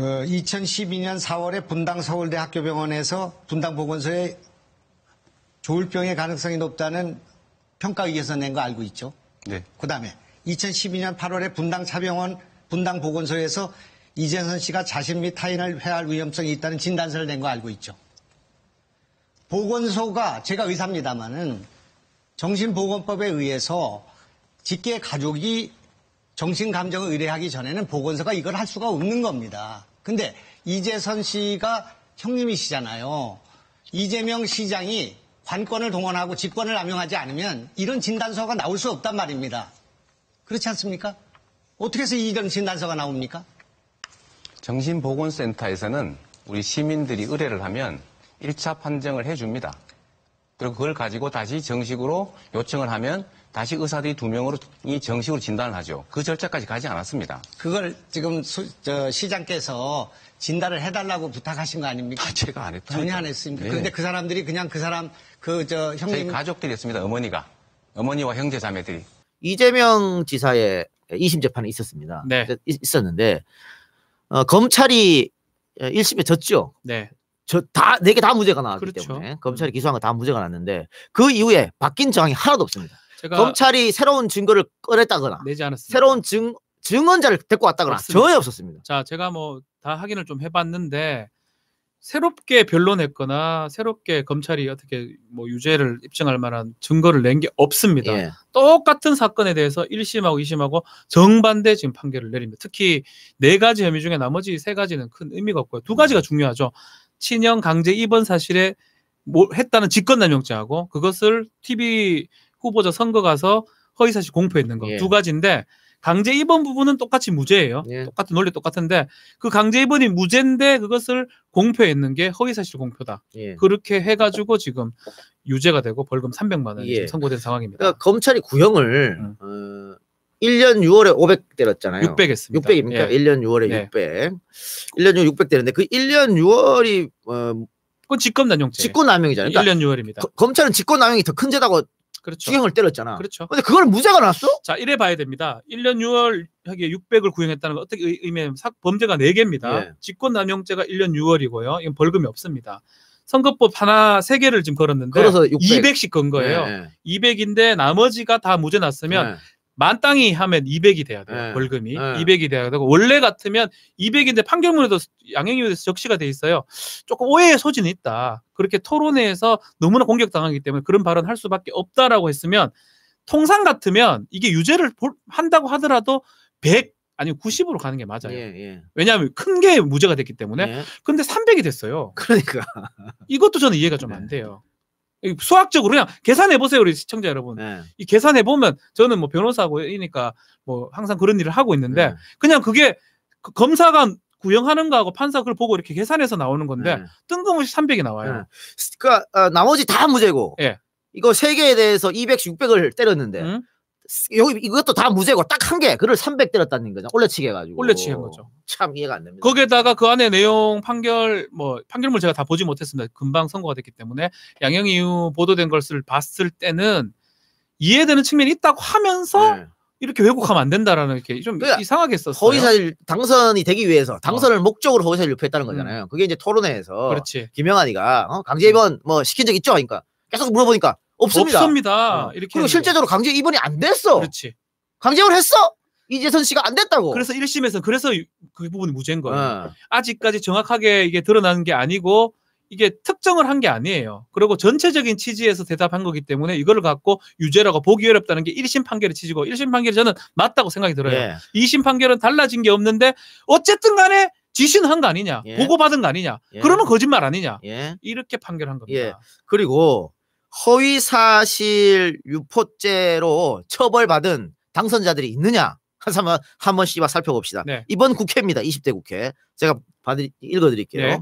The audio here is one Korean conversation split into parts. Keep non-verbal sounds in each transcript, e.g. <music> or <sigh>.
2012년 어, 4월에 분당 서울대 학교병원에서 분당 보건소에 조울병의 가능성이 높다는 평가 의에서낸 거 알고 있죠? 네. 그 다음에 2012년 8월에 분당 차병원 분당 보건소에서 이재선 씨가 자신 및 타인을 해할 위험성이 있다는 진단서를 낸 거 알고 있죠? 보건소가 제가 의사입니다만은 정신보건법에 의해서 직계 가족이 정신감정을 의뢰하기 전에는 보건소가 이걸 할 수가 없는 겁니다. 근데 이재선 씨가 형님이시잖아요. 이재명 시장이 관권을 동원하고 직권을 남용하지 않으면 이런 진단서가 나올 수 없단 말입니다. 그렇지 않습니까? 어떻게 해서 이런 진단서가 나옵니까? 정신보건센터에서는 우리 시민들이 의뢰를 하면 1차 판정을 해줍니다. 그리고 그걸 가지고 다시 정식으로 요청을 하면 다시 의사들이 두 명으로 이 정식으로 진단을 하죠. 그 절차까지 가지 않았습니다. 그걸 지금 수, 시장께서 진단을 해달라고 부탁하신 거 아닙니까? 아, 제가 안 했다. 전혀 안 했습니다. 네 그런데 그 사람들이 그냥 그 사람 그 저 형님 저희 가족들이 었습니다 어머니가 어머니와 형제 자매들이 이재명 지사의 2심 재판이 있었습니다. 네. 그, 있었는데 어, 검찰이 1심에 졌죠. 네. 저다네 개 다 무죄가 나왔기 그렇죠. 때문에 검찰이 기소한 거 다 무죄가 났는데 그 이후에 바뀐 정황이 하나도 없습니다. 검찰이 새로운 증거를 꺼냈다거나 내지 않았습니다. 새로운 증 증언자를 데리고 왔다거나 없습니다. 전혀 없었습니다. 자, 제가 뭐 다 확인을 좀 해봤는데 새롭게 변론했거나 새롭게 검찰이 어떻게 뭐 유죄를 입증할 만한 증거를 낸 게 없습니다. 예. 똑같은 사건에 대해서 1심하고 2심하고 정반대 지금 판결을 내립니다. 특히 네 가지 혐의 중에 나머지 세 가지는 큰 의미가 없고요. 두 가지가 음. 중요하죠. 친형 강제 입원 사실에 뭐 했다는 직권남용죄하고 그것을 TV 후보자 선거 가서 허위사실 공표했는 거두 예. 가지인데 강제 입원 부분은 똑같이 무죄예요. 예. 똑같은 논리 똑같은데 그 강제 입원이 무죄인데 그것을 공표했는 게 허위사실 공표다. 예. 그렇게 해가지고 지금 유죄가 되고 벌금 300만 원이 예. 선고된 상황입니다. 그러니까 검찰이 구형을 음. 어, 1년 6월에 500 때렸잖아요. 600 했습니다. 600입니까? 예. 1년 6월에 네. 600. 1년 6 600 때렸는데 그 1년 6월이 어, 그건 직권남용죄. 직권남용이잖아요. 그러니까 1년 6월입니다. 거, 검찰은 직권남용이 더 큰 죄다고 그렇죠. 추경을 때렸잖아. 그렇죠. 근데 그걸 무죄가 났어? 자, 이래 봐야 됩니다. 1년 6월 하기 600을 구형했다는 건 어떻게 의미하면 범죄가 4개입니다. 네. 예. 직권남용죄가 1년 6월이고요. 이건 벌금이 없습니다. 선거법 하나 세 개를 지금 걸었는데 200씩 건 거예요. 네. 예, 200인데 예. 나머지가 다 무죄 났으면 네. 만땅이 하면 200이 돼야 돼요. 네. 벌금이 네. 200이 돼야 되고 원래 같으면 200인데 판결문에도 양형위에서 적시가 돼 있어요. 조금 오해의 소지는 있다. 그렇게 토론회에서 너무나 공격당하기 때문에 그런 발언할 수밖에 없다라고 했으면 통상 같으면 이게 유죄를 한다고 하더라도 100 아니면 90으로 가는 게 맞아요. 예, 예. 왜냐하면 큰 게 무죄가 됐기 때문에. 예. 근데 300이 됐어요. 그러니까. 이것도 저는 이해가 좀안 네. 돼요. 수학적으로 그냥 계산해 보세요 우리 시청자 여러분. 네. 이 계산해 보면 저는 뭐 변호사고이니까 뭐 항상 그런 일을 하고 있는데 네. 그냥 그게 그 검사가 구형하는 거하고 판사 그걸 보고 이렇게 계산해서 나오는 건데 네. 뜬금없이 300이 나와요. 네. 그러니까 어, 나머지 다 무죄고. 예. 이거 세 개에 대해서 200, 600을 때렸는데 음? 여기 이것도 다 무죄고 딱 한개 그를 300 때렸다는 거죠. 올려치기 해가지고. 올려치기 한 거죠. 참 이해가 안 됩니다. 거기에다가 그 안에 내용 판결 뭐 판결문 제가 다 보지 못했습니다. 금방 선고가 됐기 때문에 양형 이후 보도된 것을 봤을 때는 이해되는 측면이 있다고 하면서 네. 이렇게 왜곡하면 안 된다라는 이렇게 좀 그러니까 이상하게 썼어요. 허위사실 당선이 되기 위해서 당선을 어. 목적으로 허위사실 유포했다는 음. 거잖아요. 음. 그게 이제 토론회에서 그렇지. 김영환이가 어? 강제입 음. 뭐 시킨 적 있죠? 그러니까 계속 물어보니까 없습니다. 없습니다. 네. 이렇게 그리고 실제적으로 강제 입원이 안 됐어. 그렇지. 강제입원 했어? 이재선 씨가 안 됐다고. 그래서 1심에서 그래서 그 부분이 무죄인 거예요. 네. 아직까지 정확하게 이게 드러나는 게 아니고 이게 특정을 한 게 아니에요. 그리고 전체적인 취지에서 대답한 거기 때문에 이거를 갖고 유죄라고 보기 어렵다는 게 1심 판결의 취지고 1심 판결이 저는 맞다고 생각이 들어요. 예. 2심 판결은 달라진 게 없는데 어쨌든 간에 지신한 거 아니냐, 예. 보고받은 거 아니냐, 예. 그러면 거짓말 아니냐, 예. 이렇게 판결한 겁니다. 예. 그리고 허위사실 유포죄로 처벌받은 당선자들이 있느냐 한번 한번 씨발 살펴봅시다. 네. 이번 국회입니다. 20대 국회. 제가 받을, 읽어드릴게요. 네.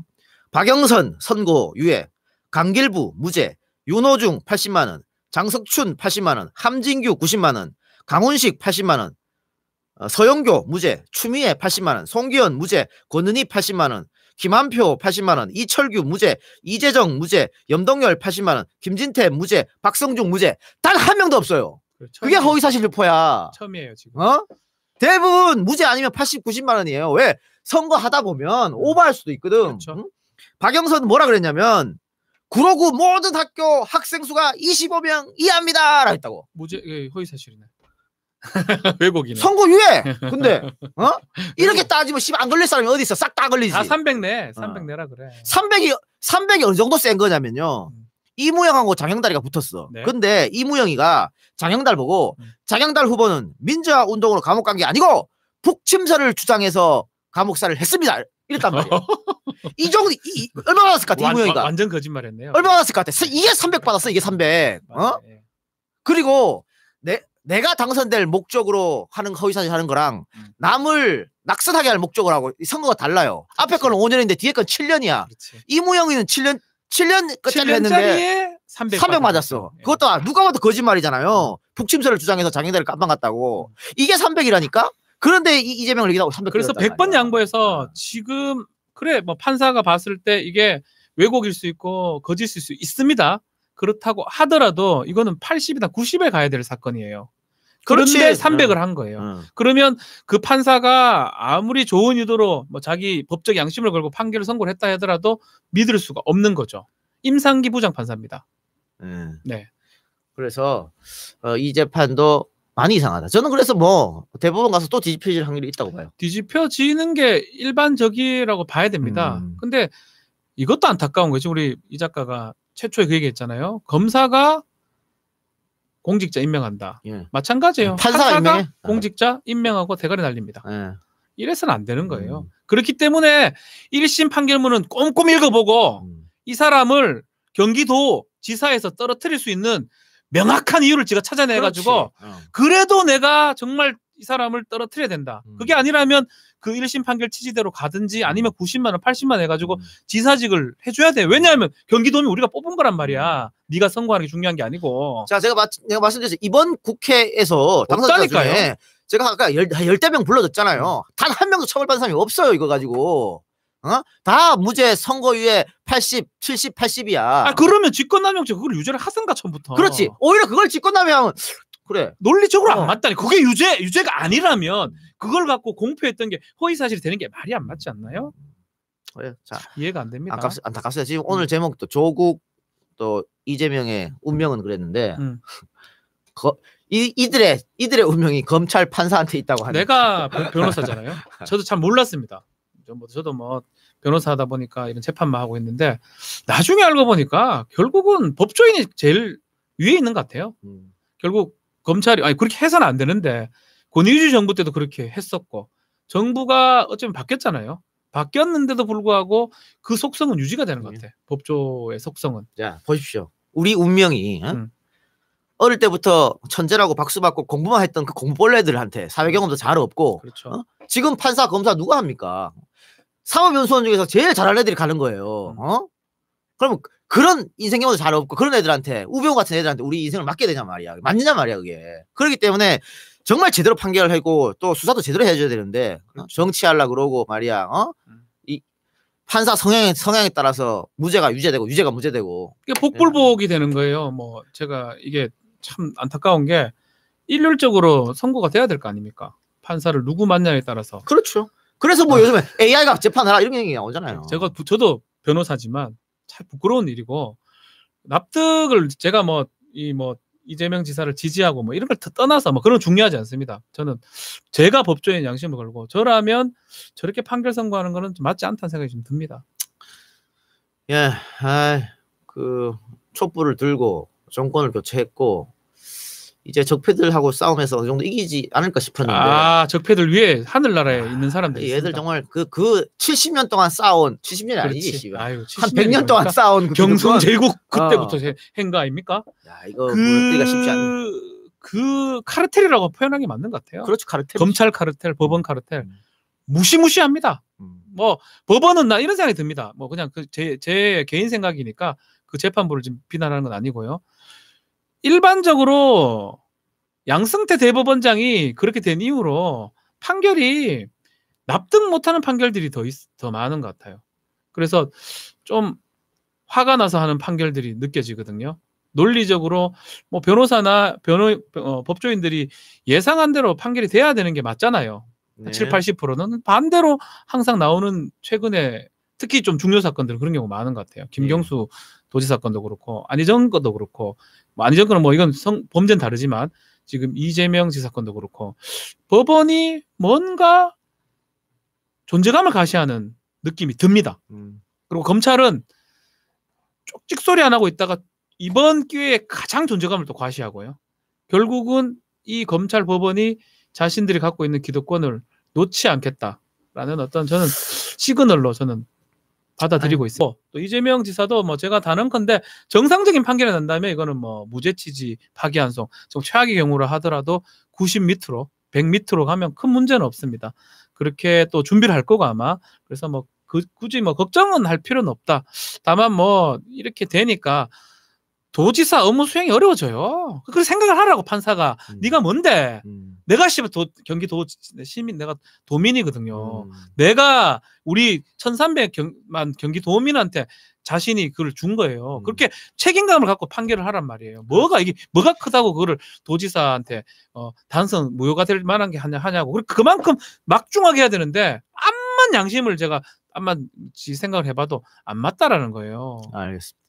박영선 선고 유예, 강길부 무죄, 윤호중 80만 원, 장석춘 80만 원, 함진규 90만 원, 강훈식 80만 원, 어, 서영교 무죄, 추미애 80만 원, 송기현 무죄, 권은희 80만 원, 김한표 80만 원, 이철규 무죄, 이재정 무죄, 염동열 80만 원, 김진태 무죄, 박성중 무죄 단 한 명도 없어요. 그게 허위 사실 유포야. 처음이에요 지금. 어? 대부분 무죄 아니면 80, 90만 원이에요. 왜? 선거 하다 보면 음. 오버할 수도 있거든. 그렇죠. 응? 박영선 뭐라 그랬냐면 구로구 모든 학교 학생 수가 25명 이하입니다라 고 했다고. 무죄 그, 허위 사실이네. 외이네 <laughs> 선거 유예. 근데 <laughs> 어? 이렇게 따지면 씨발 안 걸릴 사람이 어디 있어? 싹 다 걸리지. 다 300내. 300내라 그래. 300이 300이 어느 정도 센 거냐면요. 음. 이무영하고 장영달이가 붙었어. 네. 근데 이무영이가 장영달 보고 음. 장영달 후보는 민주화 운동으로 감옥 간 게 아니고 북침서를 주장해서 감옥사를 했습니다. 이랬단 말이야. <laughs> 이 정도 이, 얼마 받았을 것 같아 이무영이가. 완전 거짓말했네요. 얼마 받았을 것 같아. 이게 300 받았어. 이게 300. 어? 맞네. 그리고 네, 내가 당선될 목적으로 하는 허위사실 하는 거랑 음. 남을 낙선하게 할 목적으로 하고 선거가 달라요. 그렇 앞에 거는 5년인데 뒤에 건 7년이야. 이무영이는 7년 7년 끝까지 했는데 300, 300 맞았어. 예. 그것도 아, 누가 봐도 거짓말이잖아요. 음. 북침서를 주장해서 장애인들을 깜방 갔다고. 음. 이게 300이라니까? 그런데 이, 재명을 이기다고 300 그래서 100번 양보해서 어. 지금 그래 뭐 판사가 봤을 때 이게 왜곡일 수 있고 거짓일 수 있습니다. 그렇다고 하더라도 이거는 80이나 90에 가야 될 사건이에요. 그런데 그렇지. 300을 한 거예요. 어. 그러면 그 판사가 아무리 좋은 의도로 뭐 자기 법적 양심을 걸고 판결을 선고를 했다 하더라도 믿을 수가 없는 거죠. 임상기 부장 판사입니다. 음. 네. 그래서 어, 이 재판도 많이 이상하다. 저는 그래서 뭐 대법원 가서 또 뒤집혀질 확률이 있다고 봐요. 뒤집혀지는 게 일반적이라고 봐야 됩니다. 음. 근데 이것도 안타까운 거죠. 우리 이 작가가 최초에 그 얘기했잖아요. 검사가 공직자 임명한다. 예. 마찬가지예요. 예, 판사가, 판사가 아. 공직자 임명하고 대가리 날립니다. 예. 이래서는 안 되는 거예요. 음. 그렇기 때문에 1심 판결문은 꼼꼼히 읽어보고 음. 이 사람을 경기도 지사에서 떨어뜨릴 수 있는 명확한 이유를 제가 찾아내가지고 어. 그래도 내가 정말 이 사람을 떨어뜨려야 된다. 음. 그게 아니라면 그 1심 판결 취지대로 가든지 아니면 90만 음. 원, 80만 원 해가지고 음. 지사직을 해줘야 돼. 왜냐하면 경기도는 우리가 뽑은 거란 말이야. 네가 선거하는 게 중요한 게 아니고. 자, 제가 마, 제가 말씀드렸죠. 이번 국회에서 당선자 중에 제가 아까 열, 열대 명 불러줬잖아요. 음. 단한 명도 처벌받은 사람이 없어요. 이거 가지고. 어? 다 무죄 선거유예 80, 70, 80이야. 아 그러면 직권남용죄 그걸 유죄를 하든가 처음부터. 그렇지. 오히려 그걸 직권남용하면 그래. 논리적으로 어. 안 맞다니. 그게 유죄 유죄가 아니라면 그걸 갖고 공표했던 게 허위 사실이 되는 게 말이 안 맞지 않나요? 어, 예. 자, 이해가 안 됩니다. 안깝, 안타깝습니다. 지금 음. 오늘 제목도 조국 또 이재명의 운명은 그랬는데 음. 거, 이, 이들의 이들의 운명이 검찰 판사한테 있다고 하는. 내가 변호사잖아요. 저도 참 몰랐습니다. 저도 뭐 변호사 하다 보니까 이런 재판만 하고 있는데 나중에 알고 보니까 결국은 법조인이 제일 위에 있는 것 같아요. 음. 결국 검찰이 아니 그렇게 해서는 안 되는데 권위주의 정부 때도 그렇게 했었고 정부가 어쩌면 바뀌었잖아요. 바뀌었는데도 불구하고 그 속성은 유지가 되는 것 음. 같아. 요 법조의 속성은. 자 보십시오. 우리 운명이 응? 음. 어릴 때부터 천재라고 박수 받고 공부만 했던 그 공부벌레들한테 사회 경험도 음. 잘 없고 그렇죠. 어? 지금 판사 검사 누가 합니까? 사법연수원 중에서 제일 잘하는 애들이 가는 거예요. 음. 어? 그럼 그런 인생 경험도 잘 없고 그런 애들한테 우병우 같은 애들한테 우리 인생을 맡게 되냐 말이야. 맞느냐 말이야 그게. 그렇기 때문에 정말 제대로 판결을 하고 또 수사도 제대로 해줘야 되는데 어? 정치하려 그러고 말이야. 어? 음. 이 판사 성향 성향에 따라서 무죄가 유죄되고 유죄가 무죄되고 이게 복불복이 예. 되는 거예요. 뭐 제가 이게 참 안타까운 게 일률적으로 선고가 돼야 될 거 아닙니까? 판사를 누구 맞냐에 따라서. 그렇죠. 그래서 뭐 아. 요즘에 AI가 재판하라 이런 얘기 나오잖아요. 제가 저도 변호사지만 참 부끄러운 일이고 납득을 제가 뭐 이뭐 뭐 이재명 지사를 지지하고 뭐 이런 걸 떠나서 뭐 그런 중요하지 않습니다. 저는 제가 법조인 양심을 걸고 저라면 저렇게 판결 선고하는 거는 좀 맞지 않다는 생각이 좀 듭니다. 예, 아그 촛불을 들고 정권을 교체했고 이제 적패들하고 싸움에서 어느 정도 이기지 않을까 싶었는데 아 적패들 위에 하늘나라에 아, 있는 사람들 얘들 있습니다. 정말 그그 그 70년 그 동안 싸운 70년이 그지 아니지 아유, 70년 한 100년 동안 싸운 그 경성 제국 아. 그때부터 어. 행가 아닙니까? 야 이거 그가 쉽지 않네 그 카르텔이라고 표현한 게 맞는 것 같아요. 그렇죠 카르텔 검찰 카르텔 법원 카르텔 음. 무시무시합니다. 음. 뭐 법원은 나 이런 생각이 듭니다. 뭐 그냥 그 제제 제 개인 생각이니까 그 재판부를 지금 비난하는 건 아니고요. 일반적으로 양승태 대법원장이 그렇게 된 이후로 판결이 납득 못하는 판결들이 더, 있, 더 많은 것 같아요. 그래서 좀 화가 나서 하는 판결들이 느껴지거든요. 논리적으로 뭐 변호사나 변호 어, 법조인들이 예상한 대로 판결이 돼야 되는 게 맞잖아요. 네. 7, 80%는 반대로 항상 나오는 최근에 특히 좀 중요 사건들 그런 경우 많은 것 같아요. 김경수 네. 도지사 건도 그렇고 안희정 건도 그렇고 뭐 안희정 건은 뭐 이건 성, 범죄는 다르지만 지금 이재명 지사 건도 그렇고 법원이 뭔가 존재감을 가시하는 느낌이 듭니다. 음. 그리고 검찰은 쪽직 소리 안 하고 있다가 이번 기회에 가장 존재감을 또 과시하고요. 결국은 이 검찰 법원이 자신들이 갖고 있는 기득권을 놓지 않겠다라는 어떤 저는 시그널로 저는 받아들이고 아니. 있어또 이재명 지사도 뭐 제가 다는 건데 정상적인 판결이 난다면 이거는 뭐 무죄 취지 파기환송 좀 최악의 경우를 하더라도 90미터로100 밑으로 가면 큰 문제는 없습니다. 그렇게 또 준비를 할 거고 아마 그래서 뭐 그, 굳이 뭐 걱정은 할 필요는 없다. 다만 뭐 이렇게 되니까 도지사 업무 수행이 어려워져요. 그걸 생각을 하라고 판사가 음. 네가 뭔데 음. 내가 씨발 도, 경기도 시민 내가 도민이거든요. 음. 내가 우리 1,300만 경기도민한테 자신이 그걸 준 거예요. 음. 그렇게 책임감을 갖고 판결을 하란 말이에요. 뭐가 이게 뭐가 크다고 그거를 도지사한테 어, 단선 무효가 될 만한 게 하냐 하냐고. 그리고 그만큼 막중하게 해야 되는데 암만 양심을 제가 암만 지 생각을 해봐도 안 맞다라는 거예요. 알겠습니다.